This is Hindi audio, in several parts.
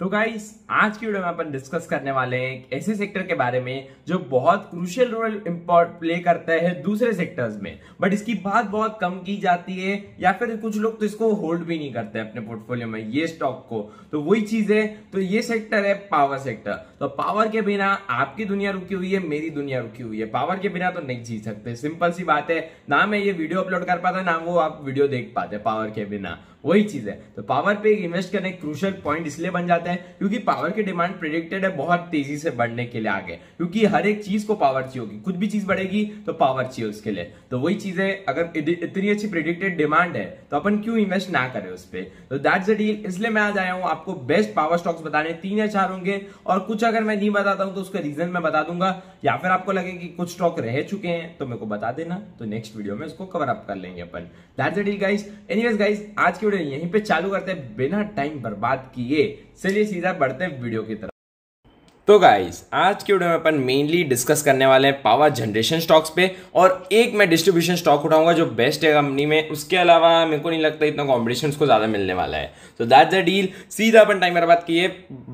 तो गाइस आज की वीडियो में अपन डिस्कस करने वाले हैं एक ऐसे सेक्टर के बारे में जो बहुत क्रूशियल रोल इम्पोर्ट प्ले करता है दूसरे सेक्टर्स में बट इसकी बात बहुत कम की जाती है या फिर कुछ लोग तो इसको होल्ड भी नहीं करते अपने पोर्टफोलियो में ये स्टॉक को तो वही चीज है तो ये सेक्टर है पावर सेक्टर तो पावर के बिना आपकी दुनिया रुकी हुई है मेरी दुनिया रुकी हुई है पावर के बिना तो नहीं जी सकते सिंपल सी बात है ना मैं ये वीडियो अपलोड कर पाता ना वो आप वीडियो देख पाते पावर के बिना वही चीज है तो पावर पे इन्वेस्ट करने क्रूशल पॉइंट इसलिए बन जाता है क्योंकि पावर की डिमांड प्रिडिक्टेड है बहुत तेजी से बढ़ने के लिए आगे क्योंकि हर एक चीज को पावर चाहिए होगी कुछ भी चीज बढ़ेगी तो पावर चाहिए उसके लिए तो वही चीज है अगर इतनी अच्छी प्रिडिक्टेड डिमांड है तो अपन क्यों इन्वेस्ट ना करें उस पर तो दैट्स अ डील इसलिए मैं आज आया हूं आपको बेस्ट पावर स्टॉक्स बताने तीन या चार होंगे और कुछ अगर मैं नहीं बताता हूं तो उसका रीजन मैं बता दूंगा या फिर आपको लगे कि कुछ स्टॉक रह चुके हैं तो मेरे को बता देना तो नेक्स्ट वीडियो में उसको कवर अप कर लेंगे अपन that's a deal guys anyways guys आज के वीडियो यहीं पे चालू करते हैं बिना टाइम बर्बाद किए चलिए सीधा बढ़ते हैं वीडियो की तरफ तो गाइस आज के वीडियो में अपन मेनली डिस्कस करने वाले हैं पावर जनरेशन स्टॉक्स पे और एक मैं डिस्ट्रीब्यूशन स्टॉक उठाऊंगा जो बेस्ट है कंपनी में उसके अलावा मेरे को नहीं लगता इतना कॉम्पिटिशन को ज़्यादा मिलने वाला है तो दैट्स अ डील सीधा अपन टाइम बर्बाद किए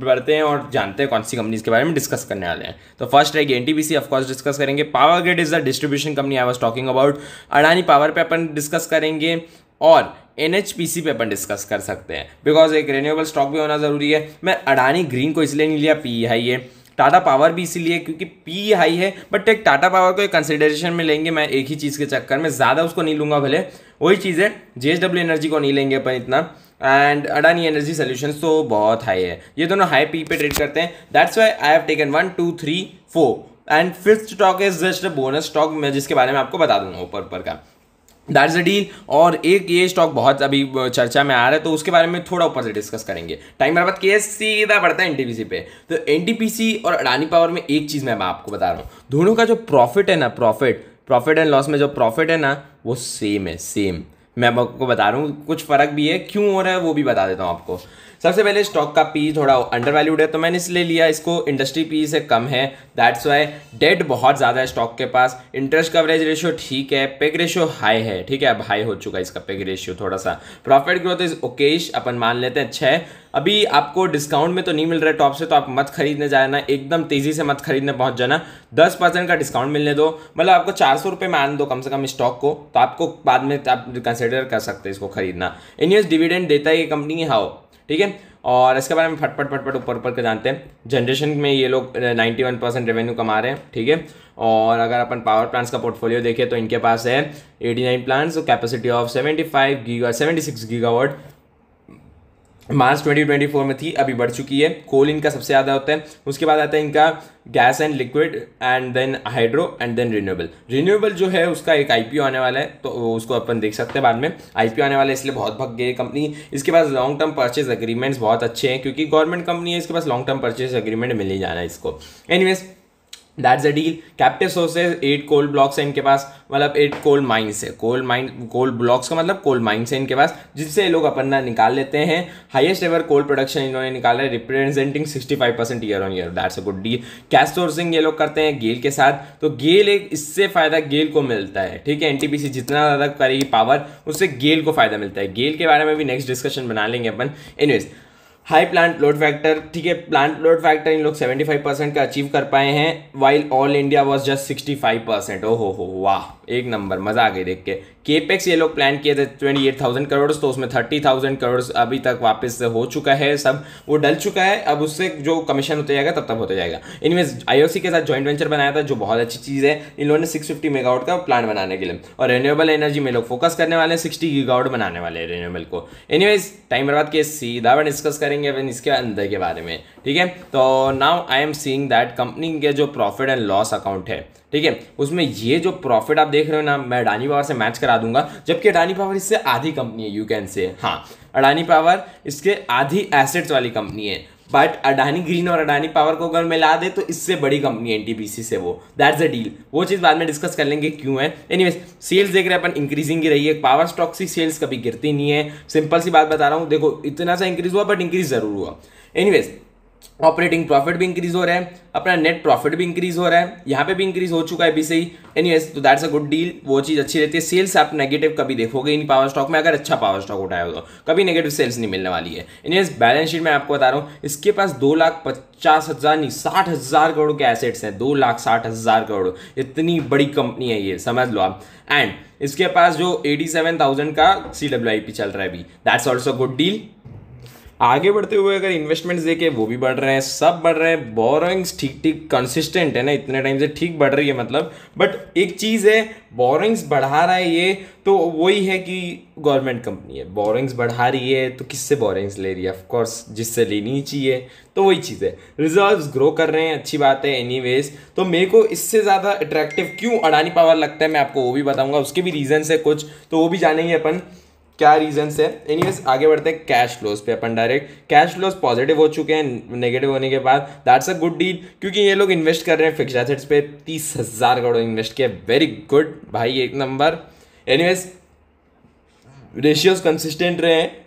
बढ़ते हैं और जानते हैं कौन सी कंपनीज के बारे में डिस्कस करने वाले हैं तो फर्स्ट है एन टी ऑफकोर्स डिस्कस करेंगे power grid is the distribution company I was talking about Adani power पर अपन डिस्कस करेंगे और एन एच पी सी पे अपन डिस्कस कर सकते हैं बिकॉज एक रिन्यूएबल स्टॉक भी होना ज़रूरी है मैं अडानी ग्रीन को इसलिए नहीं लिया पी हाई e है टाटा पावर भी इसीलिए क्योंकि पी हाई e है बट एक टाटा पावर को एक कंसिडरेशन में लेंगे मैं एक ही चीज़ के चक्कर में ज़्यादा उसको नहीं लूँगा भले वही चीज़ है जे डब्ल्यू एनर्जी को नहीं लेंगे अपन इतना एंड अडानी एनर्जी सोल्यूशन तो बहुत हाई है ये दोनों हाई पी e पे ट्रेड करते हैं that's why I have taken one two three four and fifth stock is just a bonus stock मैं जिसके बारे में आपको बता दूंगा ऊपर ऊपर का दैट इज़ अ डील और एक ये स्टॉक बहुत अभी चर्चा में आ रहा है तो उसके बारे में थोड़ा ऊपर से डिस्कस करेंगे टाइम मेरे बाद के सीधा बढ़ता है एनटीपीसी पे तो एनटीपीसी और अडानी पावर में एक चीज़ मैं आपको बता रहा हूँ दोनों का जो प्रॉफिट है ना प्रॉफिट प्रॉफिट एंड लॉस में जो प्रॉफिट है ना वो सेम है सेम मैं आपको बता रहा हूँ कुछ फ़र्क भी है क्यों हो रहा है वो भी बता देता हूँ आपको सबसे पहले स्टॉक का पी थोड़ा अंडर वैल्यूड है तो मैंने इसलिए लिया इसको इंडस्ट्री पी से कम है दैट्स वाई डेट बहुत ज़्यादा है स्टॉक के पास इंटरेस्ट कवरेज रेशियो ठीक है पेग रेशियो हाई है ठीक है अब हाई हो चुका है इसका पेग रेशियो थोड़ा सा प्रॉफिट ग्रोथ इज ओकेश अपन मान लेते हैं अच्छा है अभी आपको डिस्काउंट में तो नहीं मिल रहा है टॉप से तो आप मत खरीदने जाना एकदम तेज़ी से मत खरीदने पहुंच जाना दस परसेंट का डिस्काउंट मिलने दो मतलब आपको चार सौ रुपये में आने दो कम से कम स्टॉक को तो आपको बाद में आप कंसिडर कर सकते हैं इसको खरीदना इन डिविडेंड देता है ये कंपनी हाउ ठीक है और इसके बारे में फटफट फटफट ऊपर ऊपर के जानते हैं जनरेशन में ये लोग 91 परसेंट रेवेन्यू कमा रहे हैं ठीक है और अगर अपन पावर प्लांट्स का पोर्टफोलियो देखें तो इनके पास है 89 plants capacity of 75 giga giga gigawatt March 2024 में थी अभी बढ़ चुकी है कोल इनका सबसे ज़्यादा होता है उसके बाद आता है इनका gas and liquid and then hydro and then renewable renewable जो है उसका एक आईपीओ आने वाला है तो उसको अपन देख सकते हैं बाद में आईपीओ आने वाला है इसलिए बहुत भग गई कंपनी इसके पास लॉन्ग टर्म परचेज अग्रीमेंट्स बहुत अच्छे हैं क्योंकि गवर्नमेंट कंपनी है इसके पास लॉन्ग टर्म परचेज अग्रीमेंट मिल ही जाना है इसको anyways that's a deal captive sources at coal blocks है इनके पास मतलब एट कोल माइन्स है कोल माइन कोल ब्लॉक्स का मतलब कोल माइंस है इनके पास जिससे लोग अपना निकाल लेते हैं हाईएस्ट एवर कोल प्रोडक्शन इन्होंने निकाला है representing 65 percent year on year that's a good deal cash sourcing ये लोग करते हैं गेल के साथ तो गेल एक इससे फायदा गेल को मिलता है ठीक है एनटीपीसी जितना ज़्यादा करेगी पावर उससे गेल को फायदा मिलता है गेल के बारे में भी नेक्स्ट डिस्कशन बना लेंगे अपन anyways high plant load factor ठीक है प्लांट लोड फैक्टर इन लोग 75 परसेंट का अचीव कर पाए हैं while all India was just 65 percent ओ हो हो वाह एक नंबर मज़ा आ गई देख के केपेक्स ये लोग प्लान किए थे ट्वेंटी एट थाउजेंड करोड़ तो उसमें थर्टी थाउजेंड करोड़ अभी तक वापस हो चुका है सब वो डल चुका है अब उससे जो कमीशन होता जाएगा तब तक होता जाएगा इनमें आईओसी के साथ जॉइंट वेंचर बनाया था जो बहुत अच्छी चीज़ है इन लोगों ने सिक्स फिफ्टी मेगावाट का प्लान बनाने के लिए और रिन्यूएबल एनर्जी में लोग फोकस करने वाले हैं सिक्सटी गीगावट बनाने वाले हैं रिन्यूएबल को एनीवेज टाइम बर्बाद के सीधा अपन डिस्कस करेंगे अपन इसके अंदर के बारे में ठीक है तो now I am seeing that company के जो प्रॉफिट एंड लॉस अकाउंट है ठीक है उसमें ये जो प्रॉफिट आप देख रहे हो ना मैं अडानी पावर से मैच करा दूंगा जबकि अडानी पावर इससे आधी कंपनी है यू कैन से हाँ अडानी पावर इसके आधी एसेट्स वाली कंपनी है बट अडानी ग्रीन और अडानी पावर को अगर मिला दे तो इससे बड़ी कंपनी है एनटीपीसी से वो दैट्स अ डील वो चीज़ बाद में डिस्कस कर लेंगे क्यों है एनीवेज सेल्स देख रहे हैं अपन इंक्रीजिंग ही रही है पावर स्टॉक सी सेल्स कभी गिरती नहीं है सिंपल सी बात बता रहा हूँ देखो इतना सा इंक्रीज हुआ बट इंक्रीज ज़रूर हुआ एनीवेज ऑपरेटिंग प्रॉफिट भी इंक्रीज हो रहा है अपना नेट प्रॉफिट भी इंक्रीज हो रहा है यहाँ पे भी इंक्रीज हो चुका है अभी से ही एनी तो दैट्स अ गुड डील वो चीज़ अच्छी रहती है सेल्स आप नेगेटिव कभी देखोगे इन पावर स्टॉक में अगर अच्छा पावर स्टॉक उठाया हो तो कभी नेगेटिव सेल्स नहीं मिलने वाली है एनी बैलेंस शीट में आपको बता रहा हूँ इसके पास दो लाख पचास हज़ार नहीं साठ हज़ार करोड़ के एसेट्स हैं दो लाख साठ हज़ार करोड़ इतनी बड़ी कंपनी है ये समझ लो आप एंड इसके पास जो एटी सेवन थाउजेंड का सी डब्ल्यू आई पी चल रहा है अभी दैट्स ऑल्सो गुड डील आगे बढ़ते हुए अगर इन्वेस्टमेंट्स देखे वो भी बढ़ रहे हैं सब बढ़ रहे हैं बोरोइंग्स ठीक ठीक कंसिस्टेंट है ना इतने टाइम से ठीक बढ़ रही है मतलब बट एक चीज़ है बोरोइंग्स बढ़ा रहा है ये तो वही है कि गवर्नमेंट कंपनी है बोरिंग्स बढ़ा रही है तो किससे बोरिंग्स ले रही है ऑफकोर्स जिससे लेनी चाहिए तो वही चीज़ है रिजर्व ग्रो कर रहे हैं अच्छी बात है एनी तो मेरे को इससे ज़्यादा अट्रैक्टिव क्यों अडानी पावर लगता है मैं आपको वो भी बताऊंगा उसके भी रीजन्स है कुछ तो वो भी जानेंगे अपन क्या रीजन है एनी आगे बढ़ते हैं कैश फ्लोज पे अपन डायरेक्ट कैश फ्लोज पॉजिटिव हो चुके हैं नेगेटिव होने के बाद दैट्स अ गुड डील क्योंकि ये लोग इन्वेस्ट कर रहे हैं फिक्स एसेट्स पे तीस हज़ार करोड़ इन्वेस्ट किया वेरी गुड भाई एक नंबर एनीवेज रेशियोज कंसिस्टेंट रहे हैं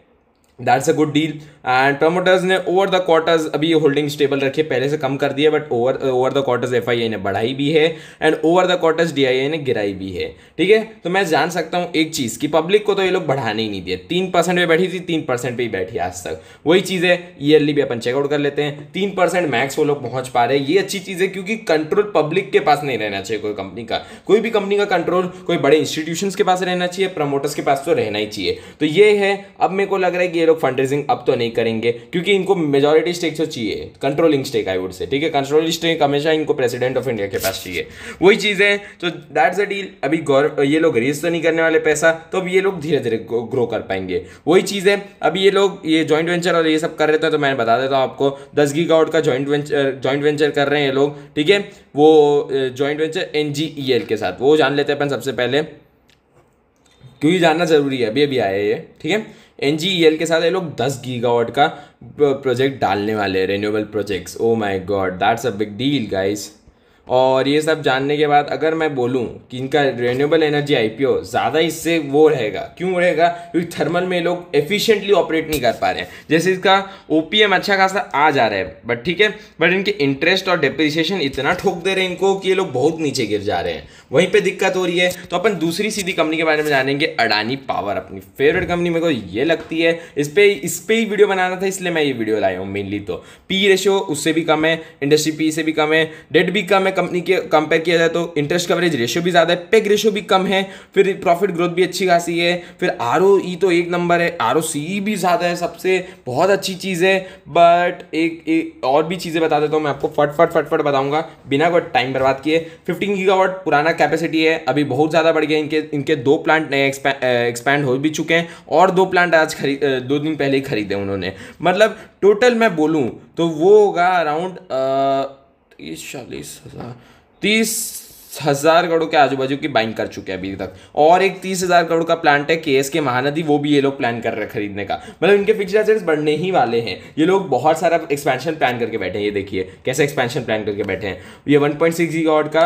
that's a good deal and promoters ने ओवर द क्वार्टर्स अभी होल्डिंग स्टेबल रखी है पहले से कम कर दिया but over over the quarters F ने बढ़ाई भी है and over the quarters D ने गिराई भी है ठीक है तो मैं जान सकता हूँ एक चीज़ कि पब्लिक को तो ये लोग बढ़ाने ही नहीं दिए तीन परसेंट पर बैठी थी तीन परसेंट पर ही बैठी आज तक वही चीज़ है ईयरली भी अपन चेकआउट कर लेते हैं तीन परसेंट मैक्स वो लोग पहुँच पा रहे हैं ये अच्छी चीज़ है क्योंकि कंट्रोल पब्लिक के पास नहीं रहना चाहिए कोई कंपनी का कोई भी कंपनी का कंट्रोल कोई बड़े इंस्टीट्यूशन के पास रहना चाहिए प्रमोटर्स के पास तो रहना ही चाहिए तो ये है अब मेरे को लग रहा है कि ये लोग फंड रेजिंग अब तो नहीं करेंगे क्योंकि इनको मेजोरिटी स्टेक जो चाहिए controlling stake I would say ठीक है कंट्रोलिंग स्टेक हमेशा इनको प्रेसिडेंट ऑफ इंडिया के पास चाहिए वही चीज़ है तो दैट्स अ डील अभी ये लोग रेस तो नहीं करने वाले पैसा तो अब ये लोग धीरे धीरे ग्रो कर पाएंगे वही चीज़ है अभी ये लोग ये ज्वाइंट वेंचर और ये सब कर रहे थे तो मैं बता देता हूँ आपको दस गी का ज्वाइंट वेंचर ज्वाइंट वेंचर कर रहे हैं ये लोग ठीक है वो ज्वाइंट वेंचर एन के साथ वो जान लेते हैं अपन सबसे पहले क्योंकि जानना जरूरी है अभी अभी आया ये ठीक है एन e के साथ ये लोग दस गीगावाट का प्रोजेक्ट डालने वाले हैं renewable projects oh my god that's a big deal guys और ये सब जानने के बाद अगर मैं बोलूँ कि इनका रिन्यूएबल एनर्जी आई ज़्यादा इससे वो रहेगा क्यों रहेगा क्योंकि थर्मल में लोग एफिशिएंटली ऑपरेट नहीं कर पा रहे हैं जैसे इसका ओ अच्छा खासा आ जा रहा है बट ठीक है बट इनके इंटरेस्ट और डिप्रिसिएशन इतना ठोक दे रहे हैं इनको कि ये लोग बहुत नीचे गिर जा रहे हैं वहीं पे दिक्कत हो रही है तो अपन दूसरी सीधी कंपनी के बारे में जानेंगे अडानी पावर अपनी फेवरेट कंपनी मेरे को ये लगती है इस पर इस पर ही वीडियो बनाना था इसलिए मैं ये वीडियो लाया हूँ मेनली तो पी रेशो उससे भी कम है इंडस्ट्री पी से भी कम है डेट भी कम है कंपनी के कंपेयर किया जाए तो इंटरेस्ट कवरेज रेशो भी ज़्यादा है पेग रेशो भी कम है फिर प्रॉफिट ग्रोथ भी अच्छी खासी है फिर आर e तो एक नंबर है आर भी ज़्यादा है सबसे बहुत अच्छी चीज़ है बट एक, और भी चीज़ें बता देता हूँ मैं आपको फट फट फट फट बताऊँगा बिना कोई टाइम बर्बाद किए फिफ्टीन गीगा पुराना कैपेसिटी है अभी बहुत ज़्यादा बढ़ गया इनके इनके दो प्लांट नए एक्सपैंड हो भी चुके हैं और दो प्लांट आज खरीद दो दिन पहले ही खरीदे उन्होंने मतलब टोटल मैं बोलूँ तो वो होगा अराउंड तीस चालीस हज़ार तीस हज़ार करोड़ के आजू बाजू की बाइंग कर चुके हैं अभी तक और एक तीस हज़ार करोड़ का प्लांट है केएस के महानदी वो भी ये लोग प्लान कर रहे हैं खरीदने का मतलब इनके फिक्स एसेट्स बढ़ने ही वाले हैं ये लोग बहुत सारा एक्सपेंशन प्लान करके बैठे हैं ये देखिए कैसे एक्सपेंशन प्लान करके बैठे हैं ये वन पॉइंट सिक्स का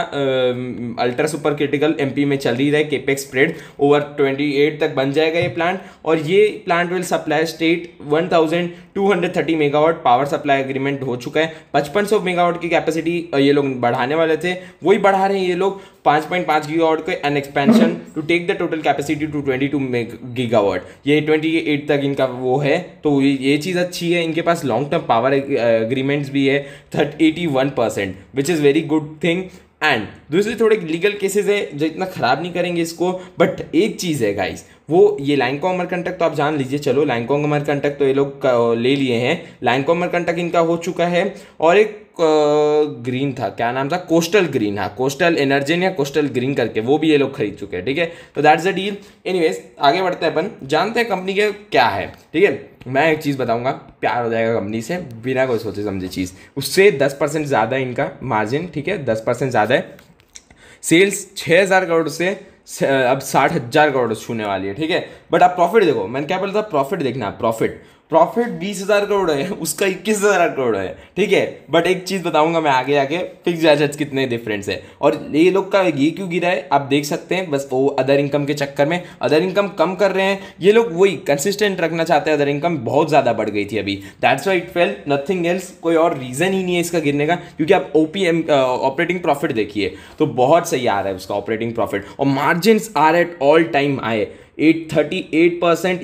अल्ट्रा सुपर क्रिटिकल एम में चल ही रहे केपेक्स स्प्रेड ओवर ट्वेंटी तक बन जाएगा ये प्लांट और ये plant will supply state one thousand two hundred thirty megawatt power supply agreement हो चुका है पचपन सौ मेगावाट की कैपेसिटी ये लोग बढ़ाने वाले थे वही बढ़ा रहे हैं ये लोग लोग पाँच पॉइंट पाँच गीगावाट का an expansion to take the total capacity to twenty two gigawatt ये ट्वेंटी एट तक इनका वो है तो ये चीज़ अच्छी है इनके पास लॉन्ग टर्म पावर अग्रीमेंट्स भी है thirty one percent which is very good thing and दूसरे थोड़े लीगल केसेस है जो इतना ख़राब नहीं करेंगे इसको बट एक चीज़ है गाइस वो ये लैंगकॉम अमरकंटक तो आप जान लीजिए चलो लैंगकॉम अमरकंटक तो ये लोग ले लिए हैं लैंगकॉम अमरकंटक इनका हो चुका है और एक ग्रीन था क्या नाम था कोस्टल ग्रीन हाँ कोस्टल एनर्जन या कोस्टल ग्रीन करके वो भी ये लोग खरीद चुके हैं ठीक है तो दैट्स अ डील एनीवेज आगे बढ़ते हैं अपन जानते हैं कंपनी के क्या है ठीक है मैं एक चीज़ बताऊंगा प्यार हो जाएगा कंपनी से बिना कोई सोचे समझे चीज़ उससे दस परसेंट ज़्यादा इनका मार्जिन ठीक है दस परसेंट ज़्यादा है सेल्स छः हज़ार करोड़ से अब साठ हज़ार करोड़ छूने वाली है ठीक है बट आप प्रॉफिट देखो मैंने क्या बोला था प्रॉफिट देखना प्रॉफिट प्रॉफिट बीस हजार करोड़ है उसका इक्कीस हजार करोड़ है ठीक है बट एक चीज़ बताऊंगा मैं आगे आगे फिक्स एसेट्स कितने डिफरेंस है और ये लोग का ये क्यों गिरा है आप देख सकते हैं बस वो अदर इनकम के चक्कर में अदर इनकम कम कर रहे हैं ये लोग वही कंसिस्टेंट रखना चाहते हैं अदर इनकम बहुत ज़्यादा बढ़ गई थी अभी that's why it fell nothing else कोई और रीज़न ही नहीं है इसका गिरने का क्योंकि आप ओपीएम ऑपरेटिंग प्रॉफिट देखिए तो बहुत सही आ रहा है उसका ऑपरेटिंग प्रॉफिट और margin are at all time आए at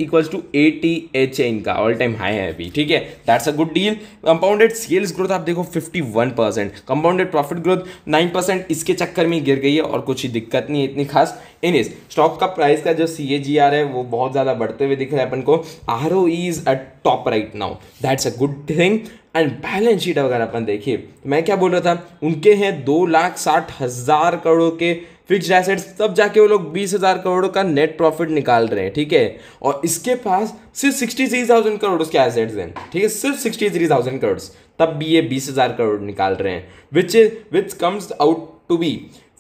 equals to eighty H है इनका ऑल टाइम हाई है अभी ठीक है that's a good deal compounded sales growth आप देखो 51 percent compounded profit growth 9 percent इसके चक्कर में गिर गई है और कुछ ही दिक्कत नहीं है इतनी खास इन इस स्टॉक का प्राइस का जो सी ए जी आर है वो बहुत ज़्यादा बढ़ते हुए दिख रहा है अपन को R O is a top right now that's a good thing and balance sheet अगर अपन देखिए मैं क्या बोल रहा था उनके हैं दो लाख साठ हज़ार करोड़ के फिक्स्ड एसेट्स तब जाके वो लोग बीस हज़ार करोड़ का नेट प्रॉफिट निकाल रहे हैं ठीक है और इसके पास सिर्फ सिक्सटी थ्री थाउजेंड करोड़ उसके एसेट्स हैं ठीक है सिर्फ सिक्सटी थ्री थाउजेंड करोड़ तब भी ये बीस हज़ार करोड़ निकाल रहे हैं which is which comes out to be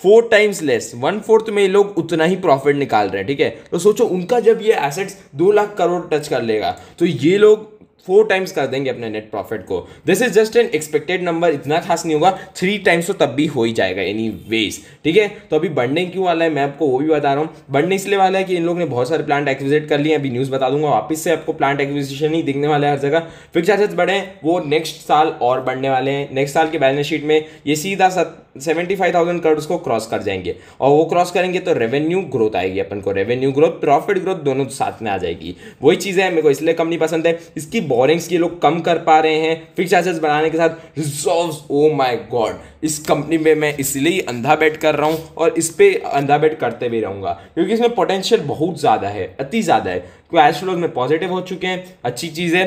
four times less one fourth में ये लोग उतना ही प्रॉफिट निकाल रहे हैं ठीक है तो सोचो उनका जब ये एसेट्स दो लाख करोड़ टच कर लेगा तो ये लोग फोर टाइम्स कर देंगे अपने नेट प्रॉफिट को this is just an expected number इतना खास नहीं होगा थ्री टाइम्स तो तब भी हो ही जाएगा एनी वेज ठीक है तो अभी बढ़ने क्यों वाला है मैं आपको वो भी बता रहा हूँ बढ़ने इसलिए वाला है कि इन लोग ने बहुत सारे प्लांट एक्विजिट कर लिए अभी न्यूज़ बता दूंगा वापस से आपको प्लांट एक्विजिशन ही दिखने वाला है हर जगह फिक्स चार्जेस बढ़े वो नेक्स्ट साल और बढ़ने वाले हैं नेक्स्ट साल के बैलेंस शीट में ये सीधा सा सेवेंटी फाइव थाउजेंड करोड़ को क्रॉस कर जाएंगे और वो क्रॉस करेंगे तो रेवेन्यू ग्रोथ आएगी अपन को रेवेन्यू ग्रोथ प्रॉफिट ग्रोथ दोनों साथ में आ जाएगी वही चीज़ है मेरे को इसलिए कम नहीं पसंद है इसकी बोरिंग्स ये लोग कम कर पा रहे हैं फिक्स एसेट्स बनाने के साथ रिजॉल्व ओ माई गॉड इस कंपनी में मैं इसलिए अंधा बैट कर रहा हूँ और इस पर अंधा बैट करते भी रहूँगा क्योंकि इसमें पोटेंशियल बहुत ज़्यादा है अति ज़्यादा है कैश फ्लोज में पॉजिटिव हो चुके हैं अच्छी चीज़ है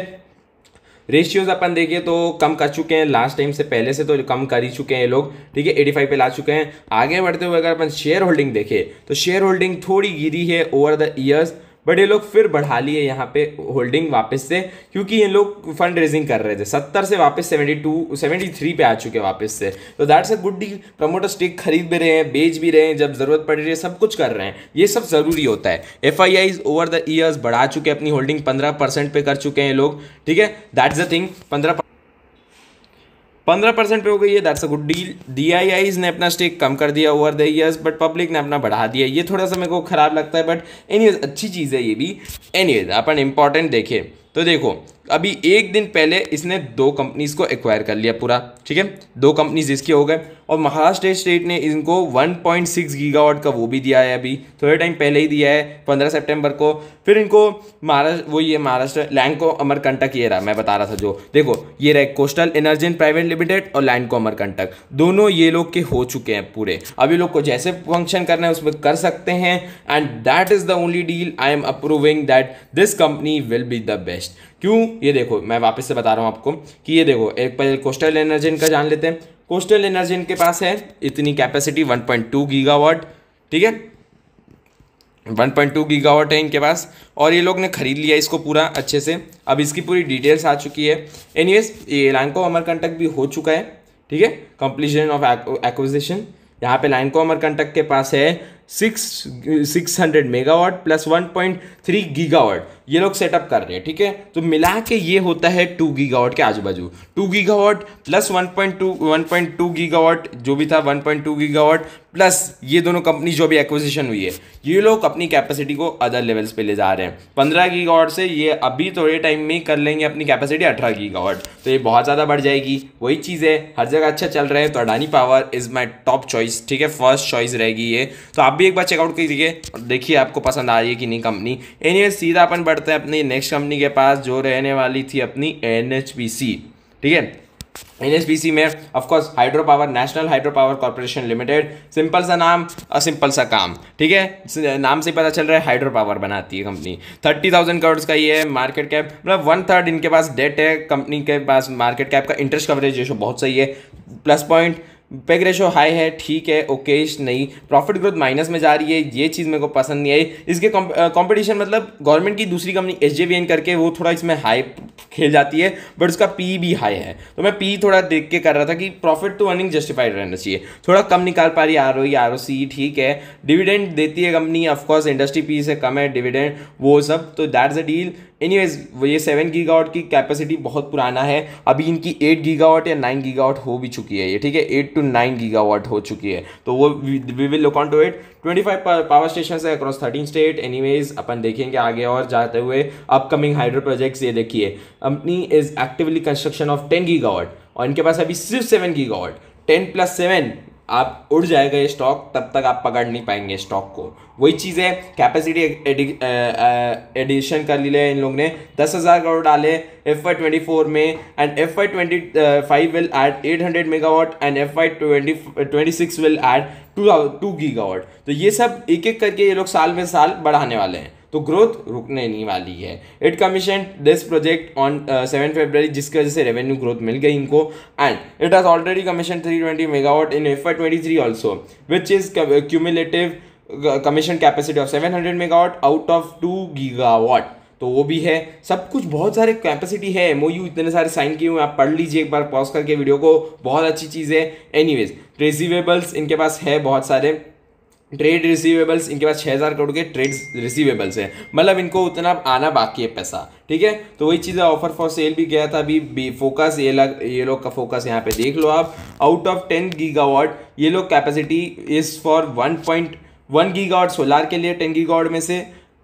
रेशियोज अपन देखिए तो कम कर चुके हैं लास्ट टाइम से पहले से तो कम कर ही चुके हैं लोग ठीक है एटी फाइव पे ला चुके हैं आगे बढ़ते हुए अगर अपन शेयर होल्डिंग देखें तो शेयर होल्डिंग थोड़ी गिरी है ओवर द ईयर्स बट ये लोग फिर बढ़ा लिए यहाँ पे होल्डिंग वापस से क्योंकि ये लोग फंड रेजिंग कर रहे थे सत्तर से वापस सेवेंटी टू सेवेंटी थ्री पे आ चुके वापस से तो that's a good deal promoter stake खरीद भी रहे हैं बेच भी रहे हैं जब ज़रूरत पड़ रही है सब कुछ कर रहे हैं ये सब ज़रूरी होता है F I I over the years बढ़ा चुके हैं अपनी होल्डिंग पंद्रह परसेंट पे कर चुके हैं लोग ठीक है दैट्स द थिंग पंद्रह पंद्रह परसेंट पे हो गई है that's a good deal D ने अपना स्टेक कम कर दिया over the years but public ने अपना बढ़ा दिया ये थोड़ा सा मेरे को ख़राब लगता है बट एनी अच्छी चीज़ है ये भी वेज अपन इंपॉर्टेंट देखें तो देखो अभी एक दिन पहले इसने दो कंपनीज को एक्वायर कर लिया पूरा ठीक है दो कंपनीज इसके हो गए और महाराष्ट्र स्टेट ने इनको 1.6 पॉइंट गीगावाट का वो भी दिया है अभी थोड़े टाइम पहले ही दिया है 15 सितंबर को फिर इनको महाराष्ट्र वो ये महाराष्ट्र को अमरकंटक ये रहा मैं बता रहा था जो देखो ये रहे कोस्टल एंड प्राइवेट लिमिटेड और को अमरकंटक दोनों ये लोग के हो चुके हैं पूरे अभी लोग को जैसे फंक्शन करना है उसमें कर सकते हैं and that is the only deal I am approving that this company will be the best क्यों ये देखो मैं वापस से बता रहा हूँ आपको कि ये देखो एक पहले कोस्टल एनर्जी इनका जान लेते हैं कोस्टल एनर्जी इनके पास है इतनी कैपेसिटी 1.2 गीगावाट ठीक है 1.2 गीगावाट है इनके पास और ये लोग ने खरीद लिया इसको पूरा अच्छे से अब इसकी पूरी डिटेल्स आ चुकी है वेज ये लाइनको अमरकंटक भी हो चुका है ठीक है कंप्लीशन ऑफ एक्विजिशन यहाँ पे लाइनको अमरकंटक के पास है six six hundred megawatt plus one point three gigawatt ये लोग सेटअप कर रहे हैं ठीक है तो मिला के ये होता है टू गीगावाट के आजू बाजू two gigawatt plus one point two one point two gigawatt जो भी था one point two gigawatt plus ये दोनों कंपनी जो भी एक्विजिशन हुई है ये लोग अपनी कैपेसिटी को अदर लेवल्स पे ले जा रहे हैं पंद्रह गीगावाट से ये अभी थोड़े टाइम में कर लेंगे अपनी कैपेसिटी अठारह गीगावाट तो ये बहुत ज़्यादा बढ़ जाएगी वही चीज़ है हर जगह अच्छा चल रहा है तो Adani power is my top choice ठीक है फर्स्ट चॉइस रहेगी ये तो आप भी एक बार चेकआउट कीजिए देखिए आपको पसंद आ रही है कि नहीं कंपनी एनी सीधा अपन बढ़ बढ़ते हैं अपनी नेक्स्ट कंपनी के पास जो रहने वाली थी अपनी एन ठीक है सी में of course hydro power national hydro power corporation limited simple सा नाम और सिंपल सा काम ठीक है नाम से पता चल रहा है हाइड्रो पावर बनाती है कंपनी थर्टी थाउजेंड करोड़ का ये है मार्केट कैप मतलब वन थर्ड इनके पास डेट है कंपनी के पास मार्केट कैप का इंटरेस्ट कवरेज रेशो बहुत सही है plus point PEG ratio high है ठीक है ओकेश नहीं प्रॉफिट ग्रोथ माइनस में जा रही है ये चीज़ मेरे को पसंद नहीं आई इसके कंपटीशन मतलब गवर्नमेंट की दूसरी कंपनी एच करके वो थोड़ा इसमें हाई खेल जाती है बट उसका पी भी हाई है तो मैं पी थोड़ा देख के कर रहा था कि प्रॉफिट टू अर्निंग जस्टिफाइड रहना चाहिए थोड़ा कम निकाल पा रही आर ओ आर ओ सी ठीक है डिविडेंड देती है कंपनी ऑफकोर्स इंडस्ट्री पी से कम है डिविडेंड वो सब तो दैट्स अ डील वेज ये सेवन गीगावाट की कैपेसिटी बहुत पुराना है अभी इनकी एट गीगावाट या नाइन गीगावाट हो भी चुकी है ये ठीक है एट टू नाइन गीगावाट हो चुकी है तो वो we will look on to it twenty five power station है अक्रॉस थर्टीन स्टेट एनीवेज अपन देखेंगे आगे और जाते हुए अपकमिंग हाइड्रो प्रोजेक्ट्स ये देखिए company is actively construction of ten gigawatt और इनके पास अभी सिर्फ seven gigawatt ten plus seven आप उड़ जाएगा ये स्टॉक तब तक आप पकड़ नहीं पाएंगे स्टॉक को वही चीज़ है कैपेसिटी एडिशन कर लिया इन लोग ने दस हज़ार करोड़ डाले एफ आई ट्वेंटी फोर में and F I twenty five will add eight hundred megawatt and F I twenty twenty six will add to two gigawatt तो ये सब एक एक करके ये लोग साल में साल बढ़ाने वाले हैं तो ग्रोथ रुकने नहीं वाली है it commission this project on seven February जिसकी वजह से रेवेन्यू ग्रोथ मिल गई इनको and it has already commission three twenty megawatt in F twenty three also which is cumulative commission capacity of seven hundred megawatt out of two gigawatt तो वो भी है सब कुछ बहुत सारे कैपेसिटी है एम इतने सारे साइन किए हुए आप पढ़ लीजिए एक बार पॉज करके वीडियो को बहुत अच्छी चीज़ है एनीवेज वेज इनके पास है बहुत सारे ट्रेड रिसीवेबल्स इनके पास छः हज़ार करोड़ के ट्रेड रिसीवेबल्स हैं मतलब इनको उतना आना बाकी है पैसा ठीक है तो वही चीज़ ऑफर फॉर सेल भी गया था अभी बी फोकस ये लग ये लोग का फोकस यहाँ पे देख लो आप आउट ऑफ टेन गीगावाट ये लोग capacity is for one point one gigawatt solar के लिए टेन गीगावाट में से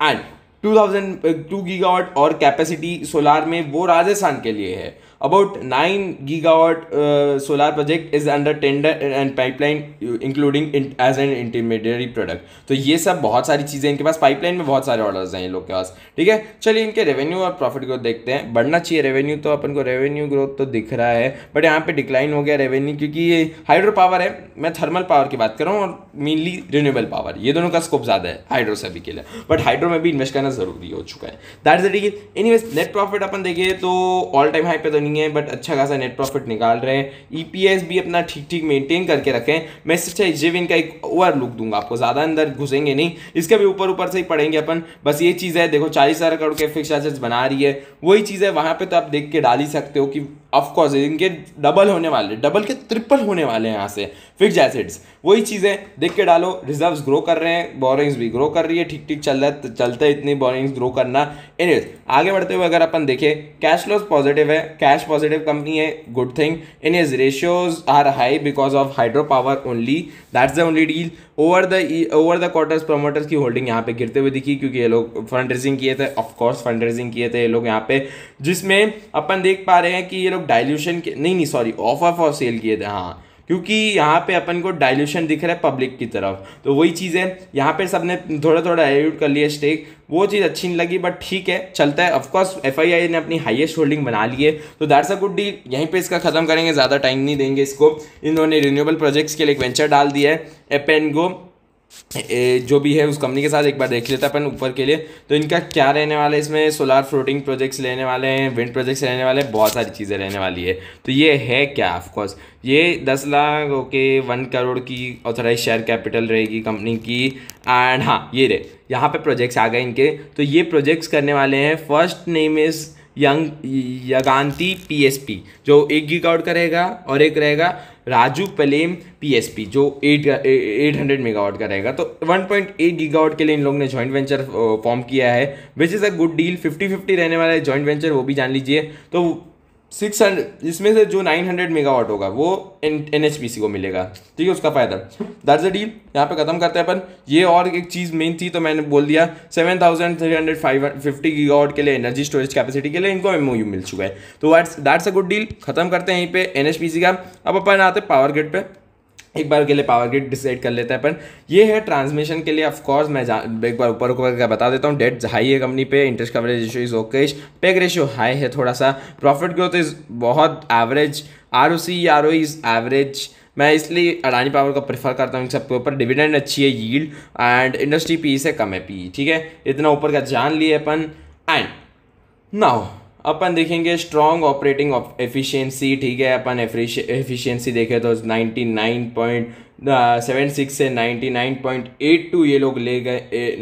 and two thousand two gigawatt और कैपेसिटी सोलार में वो राजस्थान के लिए है about nine gigawatt uh, project is under tender and pipeline including as an as product तो ये सब बहुत सारी चीज़ें इनके पास पाइपलाइन में बहुत सारे ऑर्डर्स हैं इन लोग के पास ठीक है चलिए इनके रेवेन्यू और प्रॉफिट ग्रोथ देखते हैं बढ़ना चाहिए रेवेन्यू तो अपन को रेवेन्यू ग्रोथ तो दिख रहा है बट यहाँ पे डिक्लाइन हो गया रेवेन्यू क्योंकि ये हाइड्रो पावर है मैं थर्मल पावर की बात कर रहा हूँ और मेनली रिन्यूएबल पावर ये दोनों का स्कोप ज़्यादा है हाइड्रो से भी के लिए बट हाइड्रो में भी इन्वेस्ट करना जरूरी हो चुका है that is that is net profit अपन देखिए तो ऑल टाइम हाई पे तो नहीं है बट अच्छा खासा नेट प्रॉफिट निकाल रहे हैं ई e भी अपना ठीक ठीक मेंटेन करके रखें मैं सिर्फ जेव इनका एक ओवर लुक दूंगा आपको ज़्यादा अंदर घुसेंगे नहीं इसके भी ऊपर ऊपर से ही पढ़ेंगे अपन बस ये चीज़ है देखो चालीस हज़ार करोड़ के फिक्स चार्जेस बना रही है वही चीज़ है वहाँ पर तो आप देख के डाल ही सकते हो कि ऑफकोर्स इनके डबल होने वाले डबल के ट्रिपल होने वाले हैं यहाँ से फिक्स एसिड्स वही चीज़ें देख के डालो रिजर्व्स ग्रो कर रहे हैं बोरिंग्स भी ग्रो कर रही है ठीक ठीक चल रहा है चलता है इतनी बोरिंग्स ग्रो करना एनीवेज आगे बढ़ते हुए अगर अपन देखें कैश लॉस पॉजिटिव है कैश पॉजिटिव कंपनी है good thing is ratios are high because of hydro power only that's the only deal over the over the quarters promoters की होल्डिंग यहाँ पे गिरते हुए दिखी क्योंकि ये लोग फंड रेजिंग किए थे ऑफकोर्स फंड रेजिंग किए थे ये लोग यहाँ पे जिसमें अपन देख पा रहे हैं कि ये लोग डायल्यूशन के नहीं नहीं sorry off off off sale किए थे हाँ क्योंकि यहाँ पे अपन को डाइल्यूशन दिख रहा है पब्लिक की तरफ तो वही चीज़ है यहाँ पे सबने थोड़ा थोड़ा डाइल्यूट कर लिया स्टेक वो चीज़ अच्छी नहीं लगी बट ठीक है चलता है ऑफकोर्स एफ आई ने अपनी हाइएस्ट होल्डिंग बना ली है तो दैट्स अ गुड डील यहीं पे इसका ख़त्म करेंगे ज़्यादा टाइम नहीं देंगे इसको इन्होंने रिन्यूएबल प्रोजेक्ट्स के लिए एक वेंचर डाल दिया है एपेन जो भी है उस कंपनी के साथ एक बार देख लेते हैं अपन ऊपर के लिए तो इनका क्या रहने वाला है इसमें सोलार फ्लोटिंग प्रोजेक्ट्स लेने वाले हैं विंड प्रोजेक्ट्स रहने वाले हैं बहुत सारी चीज़ें रहने वाली है तो ये है क्या ऑफकोर्स ये दस लाख ओके वन करोड़ की ऑथोराइज शेयर कैपिटल रहेगी कंपनी की एंड हाँ ये रहे यहाँ पर प्रोजेक्ट्स आ गए इनके तो ये प्रोजेक्ट्स करने वाले हैं first name is young Yaganti P जो एक आउट का रहेगा और एक रहेगा राजू पलेम पीएसपी जो 8 800 मेगावाट का रहेगा तो 1.8 गीगावाट के लिए इन लोगों ने जॉइंट वेंचर फॉर्म किया है which is a good deal 50-50 रहने वाला है जॉइंट वेंचर वो भी जान लीजिए तो सिक्स हंड्रेड इसमें से जो नाइन हंड्रेड मेगावाट होगा वो N N H P C को मिलेगा ठीक है उसका फ़ायदा दैट्स अ डील यहाँ पे ख़त्म करते हैं अपन ये और एक चीज़ मेन थी तो मैंने बोल दिया seven thousand three hundred five fifty gigawatt के लिए एनर्जी स्टोरेज कैपेसिटी के लिए इनको एम मिल चुका है तो what's that's a good deal खत्म करते हैं यहीं पे एन एच पी सी का अब अपन आते पावर ग्रिड पर एक बार के लिए पावर ग्रिड डिसाइड कर लेते हैं अपन ये है ट्रांसमिशन के लिए ऑफ कोर्स मैं एक बार ऊपर ऊपर बता देता हूँ डेट हाई है कंपनी पे interest coverage ratio is okay PEG ratio high है थोड़ा सा प्रॉफिट ग्रोथ इज़ बहुत average R O C R O is average मैं इसलिए अडानी पावर को प्रेफर करता हूँ इन सबके ऊपर डिविडेंड अच्छी है यील्ड एंड इंडस्ट्री पी से कम है पी ठीक है इतना ऊपर का जान लिए अपन एंड नाउ अपन देखेंगे स्ट्रॉन्ग ऑपरेटिंग एफिशिएंसी ठीक है अपन एफिशिएंसी देखें तो 99.76 uh, से 99.82 ये लोग ले गए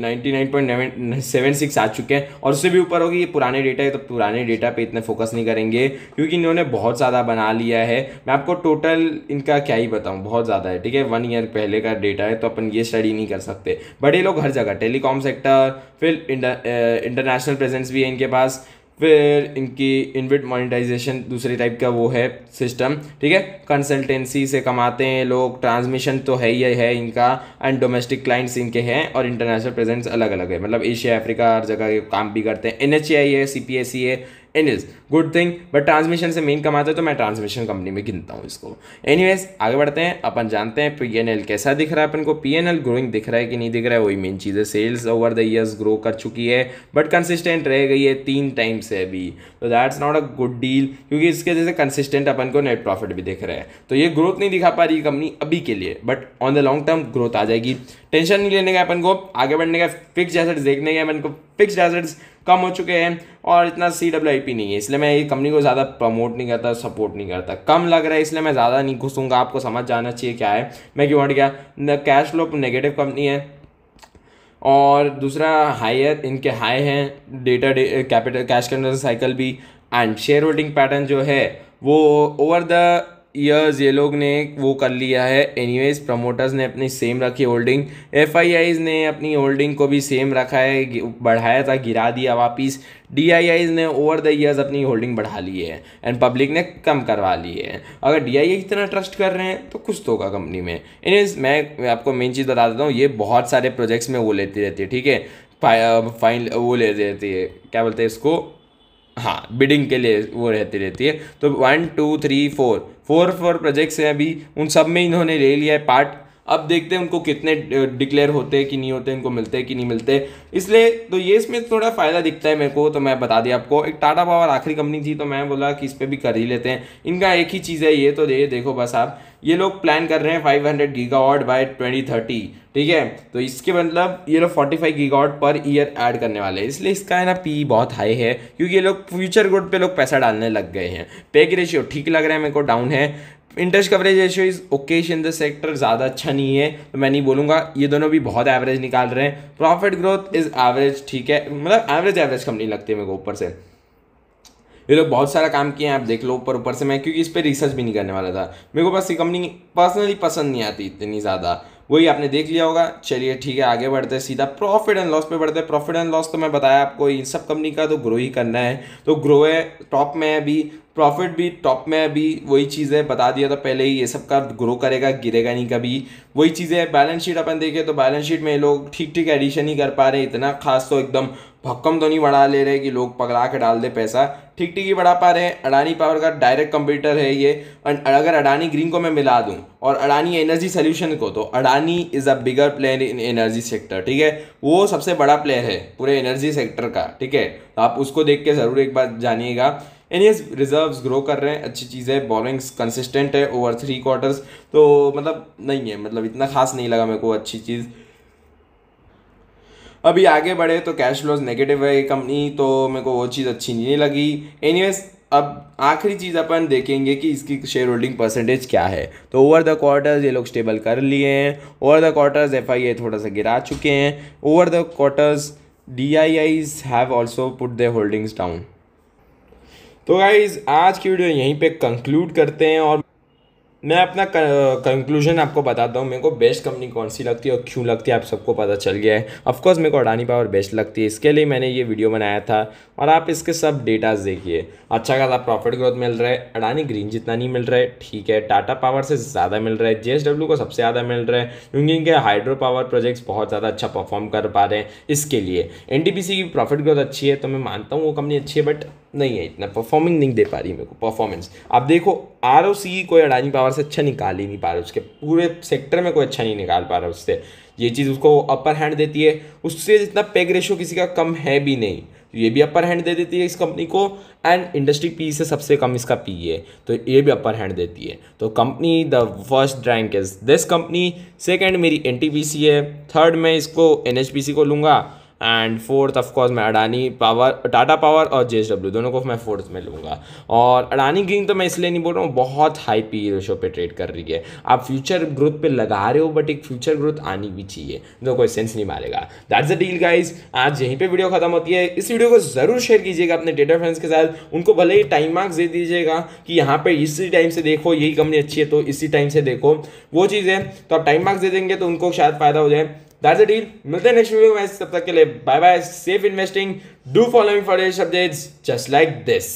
99.76 आ चुके हैं और उससे भी ऊपर होगी ये पुराने डेटा है तो पुराने डेटा पे इतने फोकस नहीं करेंगे क्योंकि इन्होंने बहुत ज़्यादा बना लिया है मैं आपको टोटल इनका क्या ही बताऊँ बहुत ज़्यादा है ठीक है वन ईयर पहले का डेटा है तो अपन ये स्टडी नहीं कर सकते बट ये लोग हर जगह टेलीकॉम सेक्टर फिर इंटरनेशनल प्रेजेंस uh, भी है इनके पास फिर इनकी इनविट मोनिटाइजेशन दूसरे टाइप का वो है सिस्टम ठीक है कंसल्टेंसी से कमाते हैं लोग ट्रांसमिशन तो है ही है इनका एंड डोमेस्टिक क्लाइंट्स इनके हैं और इंटरनेशनल प्रेजेंस अलग अलग है मतलब एशिया अफ्रीका हर जगह काम भी करते हैं एन एच ए आई है सी पी एस सी है is good thing but transmission से मेन कमाते हैं तो मैं ट्रांसमिशन कंपनी में गिनता हूँ इसको एनीवेज आगे बढ़ते हैं अपन जानते हैं पी एन एल कैसा दिख रहा है अपन को पी एन एल ग्रोइंग दिख रहा है कि नहीं दिख रहा है वही मेन चीज़ है sales over the years grow कर चुकी है बट कंसिस्टेंट रह गई है तीन टाइम से अभी तो that's not a good deal क्योंकि इसके जैसे कंसिस्टेंट अपन को नेट प्रॉफिट भी दिख रहा है तो ये ग्रोथ नहीं दिखा पा रही कंपनी अभी के लिए but on the long term growth आ जाएगी टेंशन नहीं लेने का अपन को आगे बढ़ने का फिक्स एसेट्स देखने का अपन को फिक्स एसेट्स कम हो चुके हैं और इतना सी डब्ल्यू आई पी नहीं है इसलिए मैं ये कंपनी को ज़्यादा प्रमोट नहीं करता सपोर्ट नहीं करता कम लग रहा है इसलिए मैं ज़्यादा नहीं घुसूँगा आपको समझ जाना चाहिए क्या है मैं क्यों हट गया कैश फ्लो नेगेटिव कंपनी है और दूसरा हायर इनके हाई हैं data capital cash candle cycle भी एंड शेयर होल्डिंग पैटर्न जो है वो ओवर द ईयर्स ये लोग ने वो कर लिया है एनीवेज प्रमोटर्स ने अपनी सेम रखी होल्डिंग एफ ने अपनी होल्डिंग को भी सेम रखा है बढ़ाया था गिरा दिया वापस डी ने ओवर द ईयर्स अपनी होल्डिंग बढ़ा ली है एंड पब्लिक ने कम करवा ली है अगर डी आई इतना ट्रस्ट कर रहे हैं तो कुछ तो होगा कंपनी में एनीवेज मैं आपको मेन चीज़ बता देता हूँ ये बहुत सारे प्रोजेक्ट्स में वो लेती रहती है ठीक है फाइन uh, वो ले देती है क्या बोलते हैं इसको हाँ बिडिंग के लिए वो रहती रहती है तो one two three four four four projects हैं अभी उन सब में इन्होंने ले लिया है पार्ट अब देखते हैं उनको कितने डिक्लेयर होते हैं कि नहीं होते उनको मिलते हैं कि नहीं मिलते इसलिए तो ये इसमें थोड़ा फ़ायदा दिखता है मेरे को तो मैं बता दिया आपको एक टाटा पावर आखिरी कंपनी थी तो मैं बोला कि इस पर भी कर ही लेते हैं इनका एक ही चीज़ है ये तो ये देखो बस आप ये लोग प्लान कर रहे हैं 500 हंड्रेड बाई ट्वेंटी थर्टी ठीक है तो इसके मतलब ये लोग 45 five gigawatt per year add करने वाले हैं इसलिए इसका है ना पी बहुत हाई है क्योंकि ये लोग फ्यूचर गुड पे लोग पैसा डालने लग गए हैं पे की रेशियो ठीक लग रहा है मेरे को डाउन है interest coverage ratio is okayish in the sector ज़्यादा अच्छा नहीं है तो मैं नहीं बोलूँगा ये दोनों भी बहुत एवरेज निकाल रहे हैं प्रॉफिट ग्रोथ इज़ एवरेज ठीक है मतलब एवरेज एवरेज कंपनी लगती है मेरे को ऊपर से ये लोग बहुत सारा काम किए हैं आप देख लो ऊपर ऊपर से मैं क्योंकि इस पर रिसर्च भी नहीं करने वाला था मेरे को बस ये कंपनी पर्सनली पसंद नहीं आती इतनी ज़्यादा वही आपने देख लिया होगा चलिए ठीक है आगे बढ़ते हैं सीधा प्रॉफिट एंड लॉस पे बढ़ते हैं प्रॉफिट एंड लॉस तो मैं बताया आपको इन सब कंपनी का तो ग्रो ही करना है तो ग्रो है टॉप में अभी प्रॉफिट भी टॉप में अभी वही चीज़ है बता दिया तो पहले ही ये सब का ग्रो करेगा गिरेगा नहीं कभी वही चीज़ें बैलेंस शीट अपन देखें तो बैलेंस शीट में लोग ठीक ठीक एडिशन ही कर पा रहे इतना खास तो एकदम भक्कम तो नहीं बढ़ा ले रहे कि लोग पकड़ा के डाल दे पैसा ठीक ठीक ही बढ़ा पा रहे हैं अडानी पावर का डायरेक्ट कंप्यूटर है ये एंड अगर अडानी ग्रीन को मैं मिला दूं और अडानी एनर्जी सोल्यूशन को तो Adani is a bigger player in energy sector ठीक है वो सबसे बड़ा प्लेयर है पूरे एनर्जी सेक्टर का ठीक है तो आप उसको देख के ज़रूर एक बार जानिएगा एस रिजर्व्स ग्रो कर रहे हैं अच्छी चीज़ है बॉलिंग्स कंसिस्टेंट है ओवर थ्री क्वार्टर्स तो मतलब नहीं है मतलब इतना खास नहीं लगा मेरे को अच्छी चीज़ अभी आगे बढ़े तो कैश फ्लोज नेगेटिव है ये कंपनी तो मेरे को वो चीज़ अच्छी नहीं लगी एनी अब आखिरी चीज़ अपन देखेंगे कि इसकी शेयर होल्डिंग परसेंटेज क्या है तो ओवर द क्वार्टर्स ये लोग स्टेबल कर लिए हैं over the quarters F I थोड़ा सा गिरा चुके हैं over the quarters D I I's have also put the holdings down तो गाइज़ आज की वीडियो यहीं पे कंक्लूड करते हैं और मैं अपना कंक्लूजन आपको बताता हूँ मेरे को बेस्ट कंपनी कौन सी लगती है और क्यों लगती है आप सबको पता चल गया है ऑफकोर्स मेरे को अडानी पावर बेस्ट लगती है इसके लिए मैंने ये वीडियो बनाया था और आप इसके सब डेटाज देखिए अच्छा खासा प्रॉफिट ग्रोथ मिल रहा है अडानी ग्रीन जितना नहीं मिल रहा है ठीक है टाटा पावर से ज़्यादा मिल रहा है जे को सबसे ज़्यादा मिल रहा है क्योंकि इनके हाइड्रो पावर प्रोजेक्ट्स बहुत ज़्यादा अच्छा परफॉर्म कर पा रहे हैं इसके लिए एन की प्रॉफिट ग्रोथ अच्छी है तो मैं मानता हूँ वो कंपनी अच्छी है बट नहीं है इतना परफॉर्मिंग नहीं दे पा रही मेरे को परफॉर्मेंस आप देखो आर कोई अडानी पावर से अच्छा निकाल ही नहीं पा रहा उसके पूरे सेक्टर में कोई अच्छा नहीं निकाल पा रहा उससे ये चीज़ उसको अपर हैंड देती है उससे जितना पेग रेशो किसी का कम है भी नहीं ये भी अपर हैंड दे देती है इस कंपनी को एंड इंडस्ट्री पी से सबसे कम इसका पी है तो ये भी अपर हैंड देती है तो company the first rank is this company second मेरी एन है थर्ड मैं इसको एन को लूँगा एंड फोर्थ ऑफ कोर्स मैं अडानी पावर टाटा पावर और जे दोनों को मैं फोर्थ में लूँगा और अडानी ग्रीन तो मैं इसलिए नहीं बोल रहा हूँ बहुत हाई पी रेशो पे ट्रेड कर रही है आप फ्यूचर ग्रोथ पे लगा रहे हो बट एक फ्यूचर ग्रोथ आनी भी चाहिए जो तो कोई सेंस नहीं मारेगा दैट्स द डील गाइज आज यहीं पे वीडियो खत्म होती है इस वीडियो को ज़रूर शेयर कीजिएगा अपने डेटा फ्रेंड्स के साथ उनको भले ही टाइम मार्क्स दे दीजिएगा कि यहाँ पर इसी टाइम से देखो यही कंपनी अच्छी है तो इसी टाइम से देखो वो चीज़ है तो आप टाइम मार्क्स दे देंगे तो उनको शायद फ़ायदा हो जाए दैट्स अ डील मिलते हैं नेक्स्ट वीडियो में तब तक के लिए bye bye safe investing do follow me for updates just like this